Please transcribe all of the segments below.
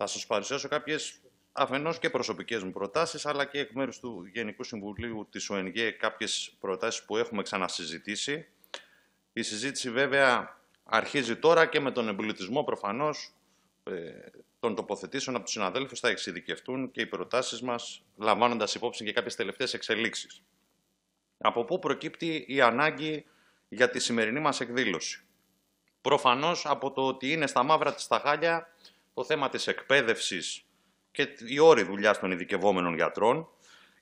Θα σας παρουσιάσω κάποιες αφενός και προσωπικές μου προτάσεις, αλλά και εκ μέρους του Γενικού Συμβουλίου της ΟΕΝΓΕ κάποιες προτάσεις που έχουμε ξανασυζητήσει. Η συζήτηση βέβαια αρχίζει τώρα και με τον εμπλουτισμό προφανώς ε, των τοποθετήσεων από τους συναδέλφους θα εξειδικευτούν και οι προτάσεις μας λαμβάνοντας υπόψη και κάποιες τελευταίες εξελίξεις. Από πού προκύπτει η ανάγκη για τη σημερινή μας εκδήλωση. Προφανώς από το ότι είναι στα μαύρα της χάλια, το θέμα της εκπαίδευσης και η όρη δουλειά των ειδικευόμενων γιατρών.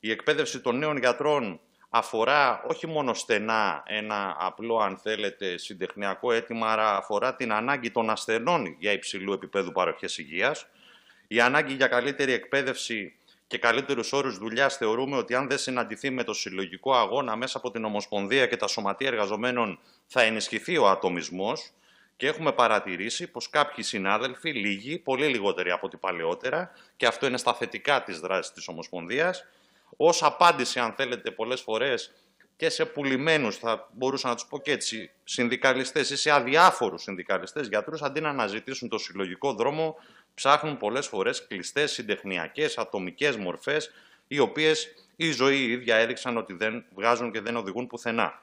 Η εκπαίδευση των νέων γιατρών αφορά όχι μόνο στενά ένα απλό, αν θέλετε, συντεχνιακό αίτημα, αλλά αφορά την ανάγκη των ασθενών για υψηλού επίπεδου παροχές υγείας. Η ανάγκη για καλύτερη εκπαίδευση και καλύτερους όρους δουλειάς θεωρούμε ότι αν δεν συναντηθεί με το συλλογικό αγώνα μέσα από την Ομοσπονδία και τα σωματεία εργαζομένων θα ενισχυθεί ο ατομισμός. Και έχουμε παρατηρήσει πως κάποιοι συνάδελφοι, λίγοι, πολύ λιγότεροι από ό,τι παλαιότερα, και αυτό είναι σταθετικά θετικά της δράσης της Ομοσπονδίας, ως απάντηση, αν θέλετε, πολλές φορές και σε πουλημένους, θα μπορούσα να τους πω και έτσι, συνδικαλιστές ή σε αδιάφορους συνδικαλιστές γιατρούς, αντί να αναζητήσουν το συλλογικό δρόμο, ψάχνουν πολλές φορές κλειστές, συντεχνιακές, ατομικές μορφές, οι οποίες η σε αδιάφορους συνδικαλιστές γιατρούς... αντι να αναζητησουν το συλλογικο δρομο ψαχνουν πολλές φορές κλειστε συντεχνιακε ατομικές μορφές... οι οποίες η ίδια έδειξαν ότι δεν βγάζουν και δεν οδηγούν πουθενά.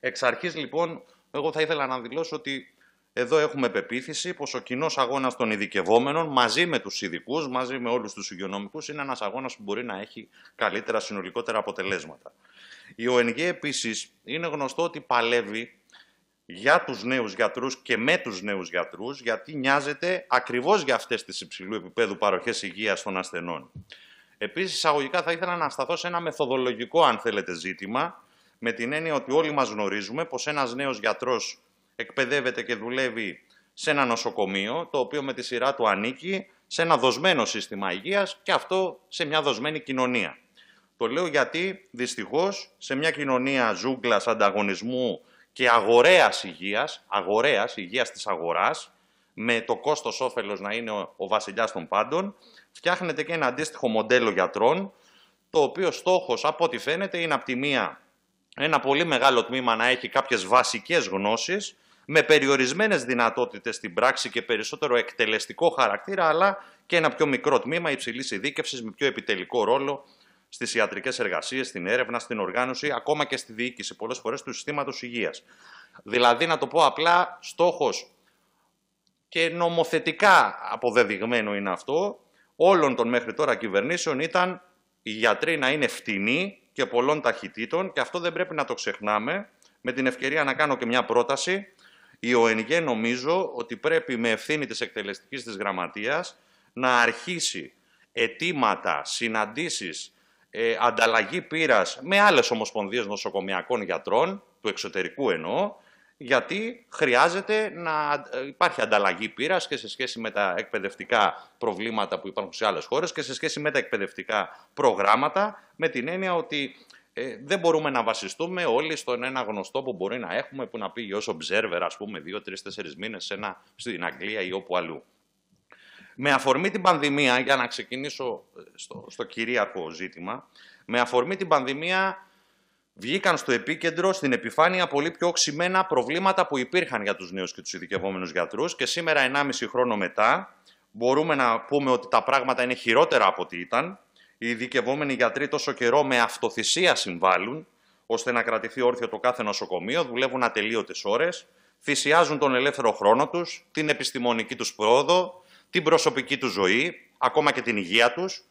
Εξ αρχής, λοιπόν, εγώ θα ήθελα να δηλώσω ότι εδώ έχουμε πεποίθηση πως ο κοινός αγώνας των ειδικευόμενων μαζί με τους ειδικούς, μαζί με όλους τους υγειονομικούς, είναι ένας αγώνας που μπορεί να έχει καλύτερα συνολικότερα αποτελέσματα. Η ΟΕΝΓΕ επίσης είναι γνωστό ότι παλεύει για τους νέους γιατρούς και με τους νέους γιατρούς, γιατί νοιάζεται ακριβώς για αυτές τις υψηλού επίπεδου παροχές υγείας των ασθενών. Επίσης, εισαγωγικά θα ήθελα να σταθώ σε ένα μεθοδολογικό, αν θέλετε, ζήτημα, με την έννοια ότι όλοι μας γνωρίζουμε πως ένας νέος γιατρός εκπαιδεύεται και δουλεύει σε ένα νοσοκομείο, το οποίο με τη σειρά του ανήκει σε ένα δοσμένο σύστημα υγείας και αυτό σε μια δοσμένη κοινωνία. Το λέω γιατί δυστυχώς σε μια κοινωνία ζούγκλας ανταγωνισμού και αγορέας υγείας, αγορέας υγείας της αγοράς, με το κόστος όφελος να είναι ο βασιλιάς των πάντων, φτιάχνεται και ένα αντίστοιχο μοντέλο γιατρών, το οποίο στόχος από ό,τι φαίνεται είναι από τη μία ένα πολύ μεγάλο τμήμα να έχει κάποιες βασικές γνώσεις με περιορισμένες δυνατότητες στην πράξη και περισσότερο εκτελεστικό χαρακτήρα, αλλά και ένα πιο μικρό τμήμα υψηλής ειδίκευσης με πιο επιτελικό ρόλο στις ιατρικές εργασίες, στην έρευνα, στην οργάνωση, ακόμα και στη διοίκηση πολλές φορές του συστήματος υγείας. Δηλαδή, να το πω απλά, στόχος και νομοθετικά αποδεδειγμένο είναι αυτό όλων των μέχρι τώρα κυβερνήσεων ήταν οι γιατροί να είναι φτηνοί και πολλών ταχυτήτων και αυτό δεν πρέπει να το ξεχνάμε. Με την ευκαιρία να κάνω και μια πρόταση. Η ΟΕΝΓΕ νομίζω ότι πρέπει με ευθύνη της εκτελεστικής της γραμματείας να αρχίσει αιτήματα, συναντήσεις, ε, ανταλλαγή πείρας με άλλες ομοσπονδίες νοσοκομιακών γιατρών, του εξωτερικού εννοώ, γιατί χρειάζεται να ε, υπάρχει ανταλλαγή πείρας και σε σχέση με τα εκπαιδευτικά προβλήματα που υπάρχουν σε άλλες χώρες και σε σχέση με τα εκπαιδευτικά προγράμματα, με την έννοια ότι ε, δεν μπορούμε να βασιστούμε όλοι στον ένα γνωστό που μπορεί να έχουμε, που να πήγε ως observer, ας πούμε, δύο, τρεις, τέσσερις μήνες στην Αγγλία ή όπου αλλού. Με αφορμή την πανδημία, για να ξεκινήσω ε, στο, στο κυρίαρχο ζήτημα, με αφορμή την πανδημία βγήκαν στο επίκεντρο, στην επιφάνεια, πολύ πιο οξυμένα προβλήματα που υπήρχαν για τους νέους και τους ειδικευόμενους γιατρούς και σήμερα, 1,5 χρόνο μετά, μπορούμε να πούμε ότι τα πράγματα είναι χειρότερα από ό,τι ήταν. Οι ειδικευόμενοι γιατροί τόσο καιρό με αυτοθυσία συμβάλλουν, ώστε να κρατηθεί όρθιο το κάθε νοσοκομείο, δουλεύουν ατελείωτες ώρες, θυσιάζουν τον ελεύθερο χρόνο τους, την επιστημονική τους πρόοδο, την προσωπική τους ζωή, ακόμα και την υγεία τους,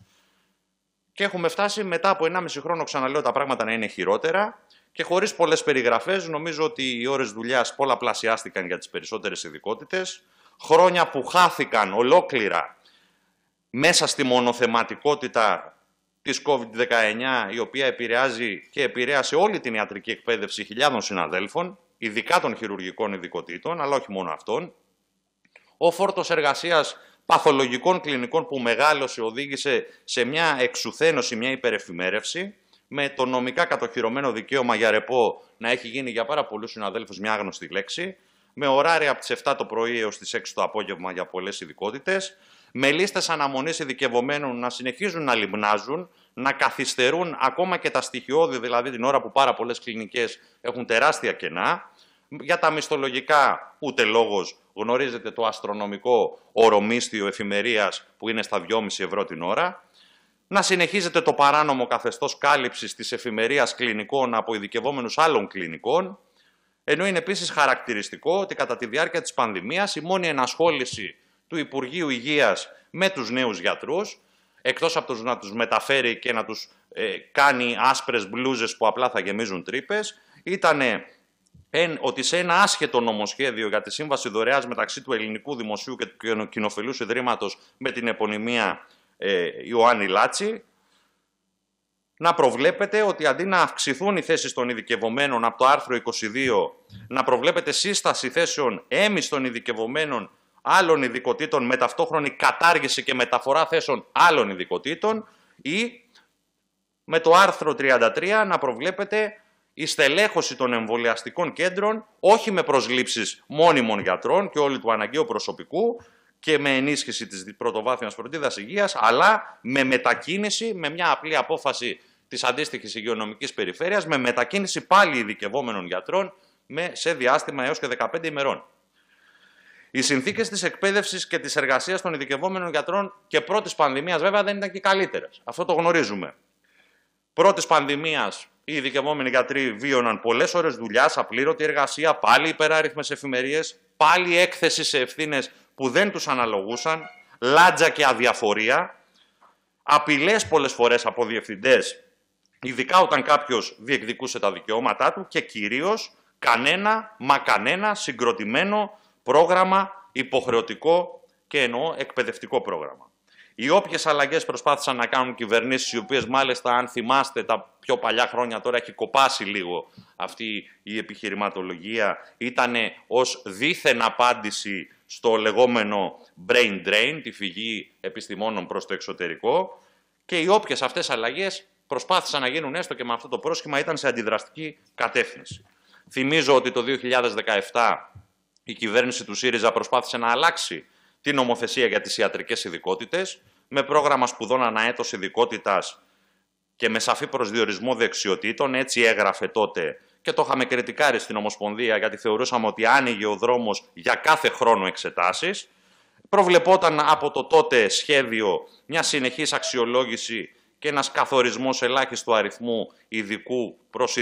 και έχουμε φτάσει μετά από 1,5 χρόνο, ξαναλέω, τα πράγματα να είναι χειρότερα και χωρίς πολλές περιγραφές. Νομίζω ότι οι ώρες δουλειάς πολλαπλασιάστηκαν για τις περισσότερες ειδικότητες. Χρόνια που χάθηκαν ολόκληρα μέσα στη μονοθεματικότητα της COVID-19, η οποία επηρεάζει και επηρέασε όλη την ιατρική εκπαίδευση χιλιάδων συναδέλφων, ειδικά των χειρουργικών ειδικοτήτων, αλλά όχι μόνο αυτών. Ο φόρτος εργασίας παθολογικών κλινικών που μεγάλωσε οδήγησε σε μια εξουθένωση, μια υπερεφημέρευση, με το νομικά κατοχυρωμένο δικαίωμα για ρεπό να έχει γίνει για πάρα πολλούς συναδέλφους, μια άγνωστη λέξη, με ωράρια από τις 7 το πρωί έως τις 6 το απόγευμα για πολλές ειδικότητες, με λίστες αναμονής ειδικευομένων να συνεχίζουν να λιμνάζουν, να καθυστερούν ακόμα και τα στοιχειώδη, δηλαδή την ώρα που πάρα πολλές κλινικές έχουν τεράστια κενά, για τα μισθολογικά ούτε λόγος. Γνωρίζετε το αστρονομικό ορομίσθιο εφημερίας που είναι στα 2,5 ευρώ την ώρα. Να συνεχίζεται το παράνομο καθεστώς κάλυψης της εφημερίας κλινικών από ειδικευόμενους άλλων κλινικών. Ενώ είναι επίσης χαρακτηριστικό ότι κατά τη διάρκεια της πανδημίας η μόνη ενασχόληση του Υπουργείου Υγείας με τους νέους γιατρούς, εκτός από τους να τους μεταφέρει και να τους ε, κάνει άσπρες μπλούζες που απλά θα γεμίζουν τρύπες. Ηταν ότι σε ένα άσχετο νομοσχέδιο για τη σύμβαση δωρεάς μεταξύ του Ελληνικού Δημοσίου και του Κοινοφιλούς ιδρύματος με την επωνυμία ε, Ιωάννη Λάτσι, να προβλέπετε ότι αντί να αυξηθούν οι θέσεις των ειδικευμένων από το άρθρο 22, να προβλέπετε σύσταση θέσεων έμιστων ειδικευμένων άλλων ειδικοτήτων με ταυτόχρονη κατάργηση και μεταφορά θέσεων άλλων ειδικοτήτων ή με το άρθρο 33 να προβλέπετε η στελέχωση των εμβολιαστικών κέντρων, όχι με προσλήψεις μόνιμων γιατρών και όλη του αναγκαίου προσωπικού και με ενίσχυση της πρωτοβάθμιας φροντίδας υγείας, αλλά με μετακίνηση, με μια απλή απόφαση της αντίστοιχης υγειονομικής περιφέρειας, με μετακίνηση πάλι ειδικευόμενων γιατρών σε διάστημα έως και 15 ημερών. Οι συνθήκες της εκπαίδευσης και της εργασίας των ειδικευόμενων γιατρών και πρώτης πανδημίας, βέβαια, δεν ήταν και καλύτερες. Αυτό το γνωρίζουμε. Πρώτης πανδημίας, οι ειδικευόμενοι γιατροί βίωναν πολλές ώρες δουλειάς, απλήρωτη εργασία, πάλι υπεράριθμες εφημερίες, πάλι έκθεση σε ευθύνες που δεν τους αναλογούσαν, λάτζα και αδιαφορία, απειλές πολλές φορές από διευθυντές, ειδικά όταν κάποιος διεκδικούσε τα δικαιώματά του και κυρίως κανένα μα κανένα συγκροτημένο πρόγραμμα υποχρεωτικό και εννοώ εκπαιδευτικό πρόγραμμα. Οι όποιες αλλαγές προσπάθησαν να κάνουν κυβερνήσεις, οι οποίες μάλιστα, αν θυμάστε, τα πιο παλιά χρόνια τώρα έχει κοπάσει λίγο αυτή η επιχειρηματολογία, ήταν ως δίθεν απάντηση στο λεγόμενο brain drain, τη φυγή επιστημόνων προς το εξωτερικό. Και οι όποιες αυτές αλλαγές προσπάθησαν να γίνουν έστω και με αυτό το πρόσχημα ήταν σε αντιδραστική κατεύθυνση. Θυμίζω ότι το 2017 η κυβέρνηση του ΣΥΡΙΖΑ προσπάθησε να αλλάξει την νομοθεσία για τις ιατρικές ειδικότητες με πρόγραμμα σπουδών έτος ειδικότητας και με σαφή προσδιορισμό δεξιοτήτων, έτσι έγραφε τότε και το είχαμε κριτικάρει στην Ομοσπονδία γιατί θεωρούσαμε ότι άνοιγε ο δρόμος για κάθε χρόνο εξετάσεις. Προβλεπόταν από το τότε σχέδιο μια συνεχής αξιολόγηση και ένας καθορισμός ελάχιστου αριθμού ειδικού προς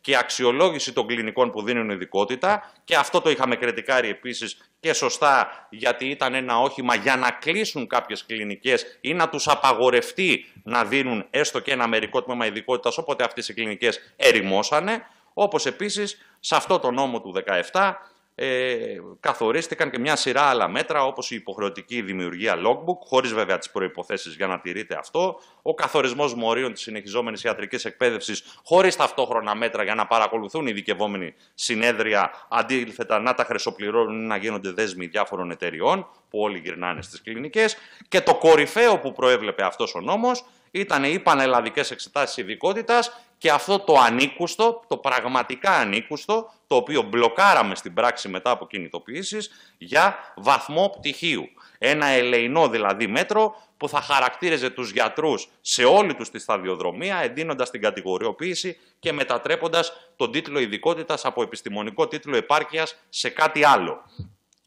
και αξιολόγηση των κλινικών που δίνουν ειδικότητα. Και αυτό το είχαμε κριτικάρει επίσης και σωστά γιατί ήταν ένα όχημα για να κλείσουν κάποιες κλινικές ή να τους απαγορευτεί να δίνουν έστω και ένα μερικό τμήμα ειδικότητας, οπότε αυτές οι κλινικές ερημώσανε. Όπως επίσης σε αυτό το νόμο του 17 ε, καθορίστηκαν και μια σειρά άλλα μέτρα, όπως η υποχρεωτική δημιουργία logbook, χωρίς βέβαια τις προποθέσει για να τηρείται αυτό, ο καθορισμός μορίων της συνεχιζόμενης ιατρικής εκπαίδευσης, χωρίς ταυτόχρονα μέτρα για να παρακολουθούν οι δικαιωμένοι συνέδρια, αντίθετα να τα χρυσοπληρώνουν να γίνονται δέσμοι διάφορων εταιριών, που όλοι γυρνάνε στις κλινικές. Και το κορυφαίο που προέβλεπε αυτός ο νόμος ήταν οι πανελλαδικές εξετάσεις ειδικότητας και αυτό το ανήκουστο, το πραγματικά ανήκουστο, το οποίο μπλοκάραμε στην πράξη μετά από κινητοποιήσεις, για βαθμό πτυχίου. Ένα ελεηνό δηλαδή μέτρο που θα χαρακτήριζε τους γιατρούς σε όλη τους τη σταδιοδρομία, εντείνοντας την κατηγοριοποίηση και μετατρέποντας τον τίτλο ειδικότητας από επιστημονικό τίτλο επάρκειας σε κάτι άλλο.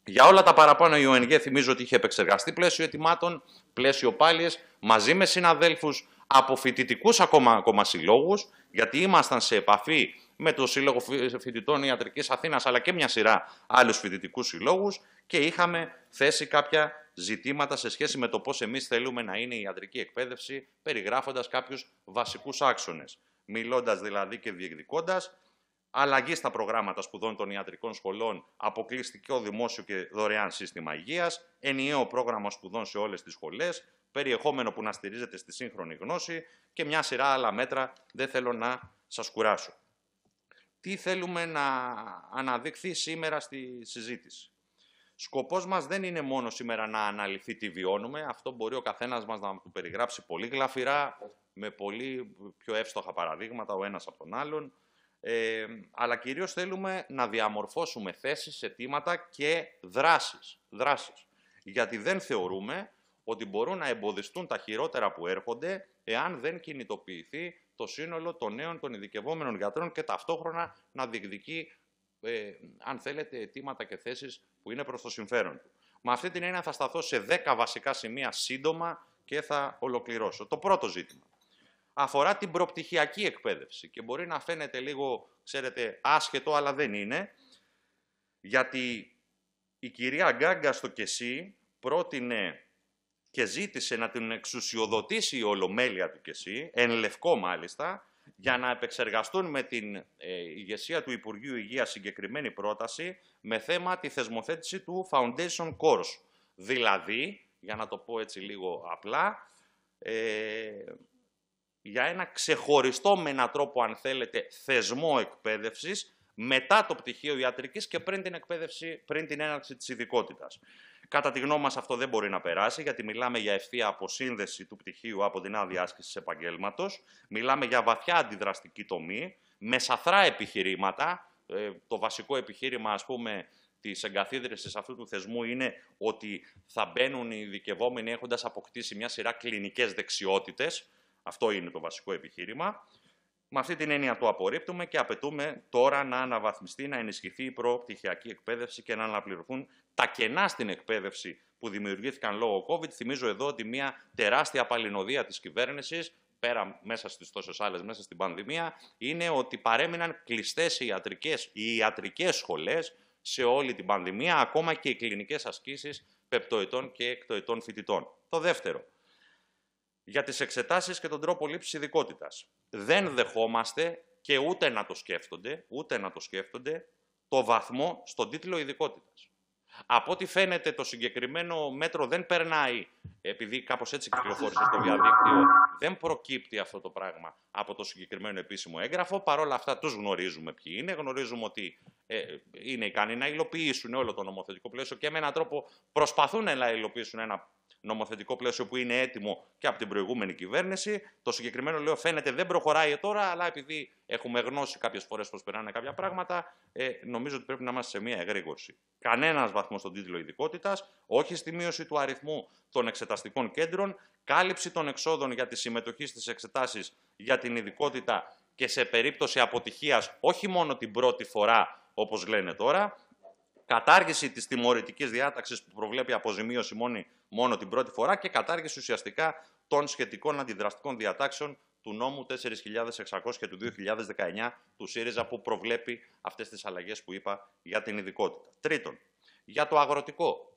Για όλα τα παραπάνω η ΟΕΝΓΕ θυμίζω ότι είχε επεξεργαστεί πλαίσιο ετοιμάτων, πλαίσιο πάλιες, μαζί με συναδέλφους από φοιτητικού ακόμα, ακόμα συλλόγους, γιατί ήμασταν σε επαφή με το Σύλλογο Φοιτητών ιατρικής Αθήνας, αλλά και μια σειρά άλλους φοιτητικούς συλλόγους, και είχαμε θέσει κάποια ζητήματα σε σχέση με το πώς εμείς θέλουμε να είναι η ιατρική εκπαίδευση, περιγράφοντας κάποιους βασικούς άξονες, μιλώντας δηλαδή και διεκδικώντας, αλλαγή στα προγράμματα σπουδών των ιατρικών σχολών, αποκλειστικό δημόσιο και δωρεάν σύστημα υγείας, ενιαίο πρόγραμμα σπουδών σε όλες τις σχολές περιεχόμενο που να στηρίζεται στη σύγχρονη γνώση και μια σειρά άλλα μέτρα, δεν θέλω να σας κουράσω. Τι θέλουμε να αναδειχθεί σήμερα στη συζήτηση. Σκοπός μας δεν είναι μόνο σήμερα να αναλυθεί τι βιώνουμε, αυτό μπορεί ο καθένας μας να του περιγράψει πολύ γλαφυρά, με πολύ πιο εύστοχα παραδείγματα ο ένας από τον άλλον, ε, αλλά κυρίως θέλουμε να διαμορφώσουμε θέσεις, αιτήματα και δράσεις. δράσεις. Γιατί δεν θεωρούμε ότι μπορούν να εμποδιστούν τα χειρότερα που έρχονται εάν δεν κινητοποιηθεί το σύνολο των νέων των ειδικευόμενων γιατρών και ταυτόχρονα να διεκδικεί, ε, αν θέλετε, αιτήματα και θέσεις που είναι προς το συμφέρον του. Με αυτή την έννοια θα σταθώ σε 10 βασικά σημεία σύντομα και θα ολοκληρώσω. Το πρώτο ζήτημα αφορά την προπτυχιακή εκπαίδευση και μπορεί να φαίνεται λίγο, ξέρετε, άσχετο, αλλά δεν είναι, γιατί η κυρία Γκάγκα στο ΚΕΣΥ πρότεινε και ζήτησε να την εξουσιοδοτήσει η Ολομέλεια του ΚΕΣΥ, εν λευκό μάλιστα, για να επεξεργαστούν με την ε, ηγεσία του Υπουργείου Υγείας συγκεκριμένη πρόταση με θέμα τη θεσμοθέτηση του Foundation Course. Δηλαδή, για να το πω έτσι λίγο απλά, ε, για ένα ξεχωριστό με έναν τρόπο, αν θέλετε, θεσμό εκπαίδευσης μετά το πτυχίο ιατρικής και πριν την, εκπαίδευση, πριν την έναρξη της ειδικότητας. Κατά τη γνώμη μας αυτό δεν μπορεί να περάσει, γιατί μιλάμε για ευθεία αποσύνδεση του πτυχίου από την άδεια άσκησης επαγγέλματος, μιλάμε για βαθιά αντιδραστική τομή, με σαθρά επιχειρήματα. Ε, το βασικό επιχείρημα, ας πούμε, της εγκαθίδρυσης αυτού του θεσμού είναι ότι θα μπαίνουν οι δικαιωμένοι έχοντας αποκτήσει μια σειρά κλινικές δεξιότητες. Αυτό είναι το βασικό επιχείρημα. Με αυτή την έννοια το απορρίπτουμε και απαιτούμε τώρα να αναβαθμιστεί, να ενισχυθεί η προπτυχιακή εκπαίδευση και να αναπληρωθούν τα κενά στην εκπαίδευση που δημιουργήθηκαν λόγω COVID. Θυμίζω εδώ ότι μια τεράστια παλινοδία της κυβέρνησης, πέρα μέσα στις τόσες άλλες, μέσα στην πανδημία, είναι ότι παρέμειναν κλειστές οι ιατρικές, οι ιατρικές σχολές σε όλη την πανδημία, ακόμα και οι κλινικές ασκήσεις πεπτοετών και εκτοετών φοιτητών. Το δεύτερο, για τις εξετάσεις και τον τρόπο λήψης ειδικότητας. Δεν δεχόμαστε και ούτε να το σκέφτονται, ούτε να το σκέφτονται, το βαθμό στον τίτλο ειδικότητας. Από ό,τι φαίνεται το συγκεκριμένο μέτρο δεν περνάει, επειδή κάπως έτσι κυκλοφόρησε στο διαδίκτυο, δεν προκύπτει αυτό το πράγμα από το συγκεκριμένο επίσημο έγγραφο. Παρ' όλα αυτά τους γνωρίζουμε ποιοι είναι, γνωρίζουμε ότι ε, είναι ικανοί να υλοποιήσουν όλο το νομοθετικό πλαίσιο και με έναν τρόπο προσπαθούν να υλοποιήσουν ένα νομοθετικό πλαίσιο που είναι έτοιμο και από την προηγούμενη κυβέρνηση. Το συγκεκριμένο, λέω, φαίνεται δεν προχωράει τώρα, αλλά επειδή έχουμε γνώσει κάποιες φορές πώς περνάνε κάποια πράγματα, ε, νομίζω ότι πρέπει να είμαστε σε μια εγρήγορση. Κανένας βαθμός στον τίτλο ειδικότητας, όχι στη μείωση του αριθμού των εξεταστικών κέντρων, κάλυψη των εξόδων για τη συμμετοχή στις εξετάσεις για την ειδικότητα και σε περίπτωση αποτυχίας, όχι μόνο την πρώτη φορά όπως λένε τώρα. Κατάργηση της τιμωρητικής διάταξης που προβλέπει αποζημίωση μόνη, μόνο την πρώτη φορά και κατάργηση ουσιαστικά των σχετικών αντιδραστικών διατάξεων του νόμου 4.600 και του 2019 του ΣΥΡΙΖΑ που προβλέπει αυτές τις αλλαγές που είπα για την ειδικότητα. Τρίτον, για το αγροτικό.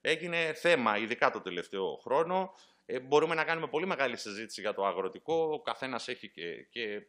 Έγινε θέμα, ειδικά το τελευταίο χρόνο, ε, μπορούμε να κάνουμε πολύ μεγάλη συζήτηση για το αγροτικό. Ο καθένας έχει και, και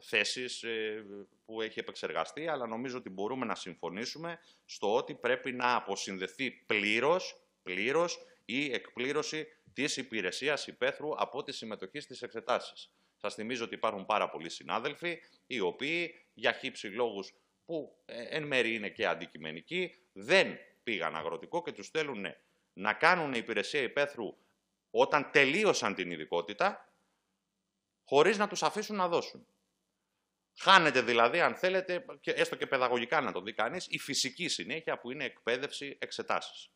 θέσεις ε, που έχει επεξεργαστεί, αλλά νομίζω ότι μπορούμε να συμφωνήσουμε στο ότι πρέπει να αποσυνδεθεί πλήρως πλήρως, η εκπλήρωση της υπηρεσίας υπαίθρου από τη συμμετοχή στις εξετάσεις. Σας θυμίζω ότι υπάρχουν πάρα πολλοί συνάδελφοι οι οποίοι για χύψη λόγους που ε, εν μέρει είναι και αντικειμενικοί δεν πήγαν αγροτικό και τους στέλνουν να κάνουν υπηρεσία υπαίθρου όταν τελείωσαν την ειδικότητα, χωρίς να τους αφήσουν να δώσουν. Χάνεται δηλαδή, αν θέλετε, και έστω και παιδαγωγικά να το δει κανείς, η φυσική συνέχεια που είναι εκπαίδευση εξετάσεις.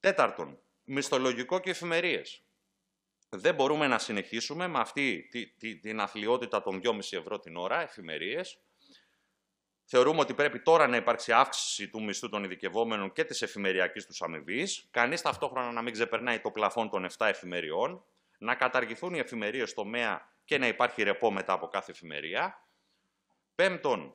Τέταρτον, μισθολογικό και εφημερίες. Δεν μπορούμε να συνεχίσουμε με αυτή την αθλειότητα των 2,5 ευρώ την ώρα, εφημερίες, Θεωρούμε ότι πρέπει τώρα να υπάρξει αύξηση του μισθού των ειδικευόμενων και της εφημεριακής τους αμοιβής. Κανείς ταυτόχρονα να μην ξεπερνάει το πλαφόν των 7 εφημεριών. Να καταργηθούν οι εφημερίες ΜΕΑ και να υπάρχει ρεπό μετά από κάθε εφημερία. Πέμπτον,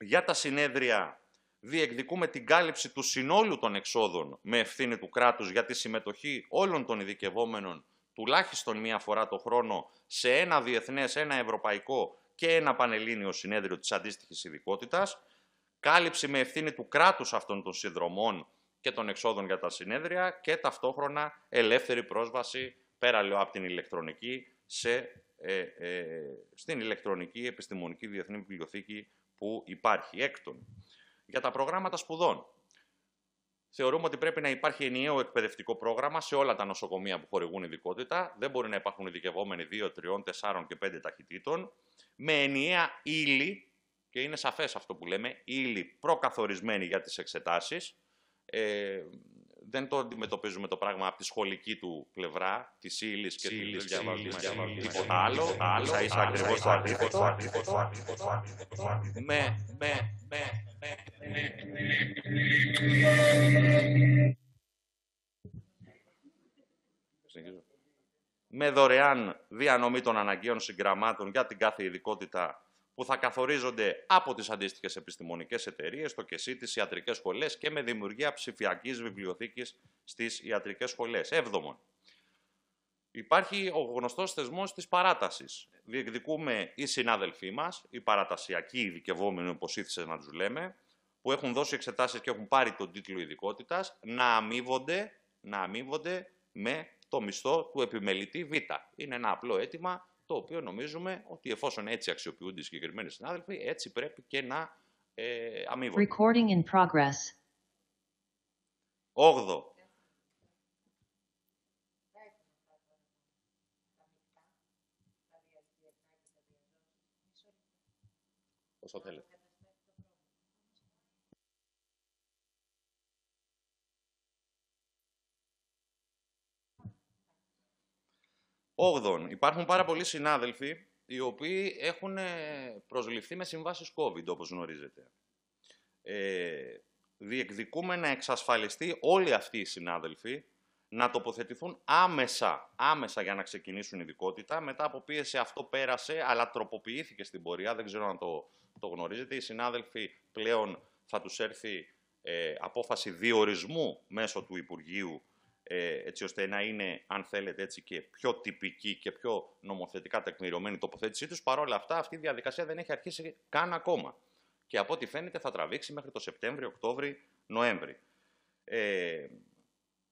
για τα συνέδρια διεκδικούμε την κάλυψη του συνόλου των εξόδων με ευθύνη του κράτους για τη συμμετοχή όλων των ειδικευόμενων τουλάχιστον μία φορά το χρόνο σε ένα διεθνές, ένα ευρωπαϊκό και ένα πανελλήνιο συνέδριο της αντίστοιχης ειδικότητας, κάλυψη με ευθύνη του κράτους αυτών των συνδρομών και των εξόδων για τα συνέδρια και ταυτόχρονα ελεύθερη πρόσβαση πέρα λέω από την ηλεκτρονική σε, ε, ε, στην ηλεκτρονική επιστημονική διεθνή βιβλιοθήκη που υπάρχει. Έκτον, για τα προγράμματα σπουδών. Θεωρούμε ότι πρέπει να υπάρχει ενιαίο εκπαιδευτικό πρόγραμμα σε όλα τα νοσοκομεία που χορηγούν ειδικότητα. Δεν μπορεί να υπάρχουν ειδικευόμενοι 2, 3, 4 και 5 ταχυτήτων με ενιαία ύλη, και είναι σαφές αυτό που λέμε, ύλη προκαθορισμένη για τις εξετάσεις. Ε, δεν το αντιμετωπίζουμε το πράγμα από τη σχολική του πλευρά, της ύλης και της ύλη τίποτα άλλο. Θα είσαι ακριβώς το αντίθετο. Με, με, με, με με δωρεάν διανομή των αναγκαίων συγγραμμάτων για την κάθε ειδικότητα που θα καθορίζονται από τις αντίστοιχες επιστημονικές εταιρείες, το ΚΕΣΥ, τις ιατρικές σχολές και με δημιουργία ψηφιακής βιβλιοθήκης στις ιατρικές σχολές. Έβδομον, υπάρχει ο γνωστός θεσμός της παράτασης. Διεκδικούμε οι συνάδελφοί μας, οι παρατασιακοί ειδικευόμενοι, όπως ήθισε να τους λέμε, που έχουν δώσει εξετάσεις και έχουν πάρει τον τίτλο ειδικότητας, να αμείβονται, να αμείβονται με το μισθό του επιμελητή Β. Είναι ένα απλό αίτημα το οποίο νομίζουμε ότι εφόσον έτσι αξιοποιούνται οι συγκεκριμένοι συνάδελφοι, έτσι πρέπει και να ε, αμείβονται. Recording in progress. θέλετε. Όγδον, υπάρχουν πάρα πολλοί συνάδελφοι οι οποίοι έχουν ε, προσληφθεί με συμβάσεις COVID, όπως γνωρίζετε. Ε, διεκδικούμε να εξασφαλιστεί όλοι αυτοί οι συνάδελφοι να τοποθετηθούν άμεσα, άμεσα για να ξεκινήσουν ειδικότητα. Μετά από πίεση αυτό πέρασε, αλλά τροποποιήθηκε στην πορεία. Δεν ξέρω αν το, το γνωρίζετε. Οι συνάδελφοι πλέον θα τους έρθει ε, απόφαση διορισμού μέσω του Υπουργείου ε, έτσι ώστε να είναι, αν θέλετε, έτσι και πιο τυπική και πιο νομοθετικά τεκμηριωμένη τοποθέτησή τους. Παρ' όλα αυτά, αυτή η διαδικασία δεν έχει αρχίσει καν ακόμα. Και από ό,τι φαίνεται θα τραβήξει μέχρι το Σεπτέμβριο, Οκτώβριο, Νοέμβρη. Ε,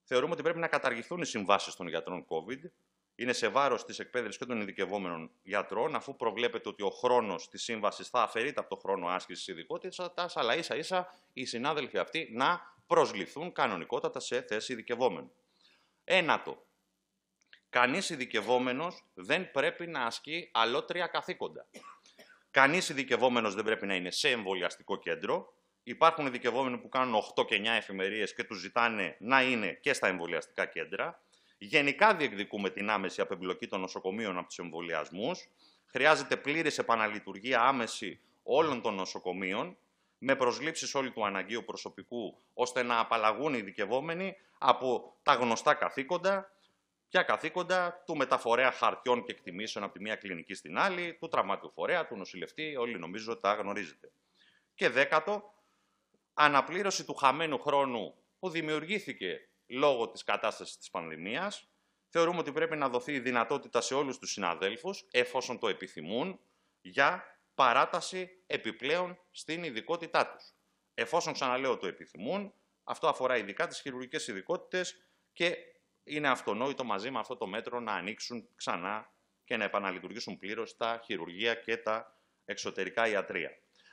θεωρούμε ότι πρέπει να καταργηθούν οι συμβάσεις των γιατρών COVID. Είναι σε βάρος της εκπαίδευσης και των ειδικευόμενων γιατρών, αφού προβλέπεται ότι ο χρόνος της σύμβασης θα αφαιρείται από το χρόνο άσκησης ειδικότητας, αλλά ίσα ίσα οι συνάδελφοι αυτοί να προσληφθούν κανονικότατα σε θέση ειδικευόμενου. Ένατο. Κανείς ειδικευόμενος δεν πρέπει να ασκεί αλότρια καθήκοντα. Κανείς ειδικευόμενος δεν πρέπει να είναι σε εμβολιαστικό κέντρο. Υπάρχουν ειδικευόμενοι που κάνουν 8 και 9 εφημερίες και τους ζητάνε να είναι και στα εμβολιαστικά κέντρα. Γενικά διεκδικούμε την άμεση απεμπλοκή των νοσοκομείων από τους εμβολιασμούς. Χρειάζεται πλήρης επαναλειτουργία άμεση όλων των νοσοκομείων με προσλήψεις όλη του αναγκαίου προσωπικού, ώστε να απαλλαγούν οι δικαιωμένοι από τα γνωστά καθήκοντα, ποια καθήκοντα του μεταφορέα χαρτιών και εκτιμήσεων από τη μία κλινική στην άλλη, του τραυματιοφορέα, του νοσηλευτή, όλοι νομίζω τα γνωρίζετε. Και δέκατο, αναπλήρωση του χαμένου χρόνου που δημιουργήθηκε λόγω της κατάστασης της πανδημίας, Θεωρούμε ότι πρέπει να δοθεί η δυνατότητα σε όλους τους συναδέλφους, εφόσον το επιθυμούν, για παράταση επιπλέον στην ειδικότητά τους. Εφόσον, ξαναλέω, το επιθυμούν, αυτό αφορά ειδικά τις χειρουργικές ειδικότητες και είναι αυτονόητο μαζί με αυτό το μέτρο να ανοίξουν ξανά και να επαναλειτουργήσουν πλήρως τα χειρουργεία και τα εξωτερικά ιατρία.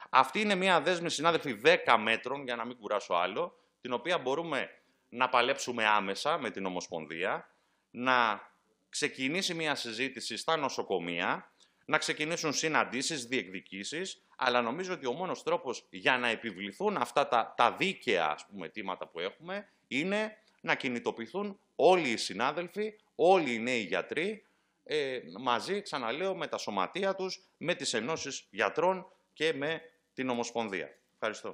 Αυτή είναι μια δέσμη, συνάδελφοι, 10 μέτρων, για να μην κουράσω άλλο, την οποία μπορούμε να παλέψουμε άμεσα με την Ομοσπονδία, να ξεκινήσει μια συζήτηση στα νοσοκομεία, να ξεκινήσουν συναντήσεις, διεκδικήσεις, αλλά νομίζω ότι ο μόνος τρόπος για να επιβληθούν αυτά τα, τα δίκαια ας πούμε, αιτήματα που έχουμε είναι να κινητοποιηθούν όλοι οι συνάδελφοι, όλοι οι νέοι γιατροί, ε, μαζί, ξαναλέω, με τα σωματεία τους, με τις ενώσεις γιατρών και με την Ομοσπονδία. Ευχαριστώ.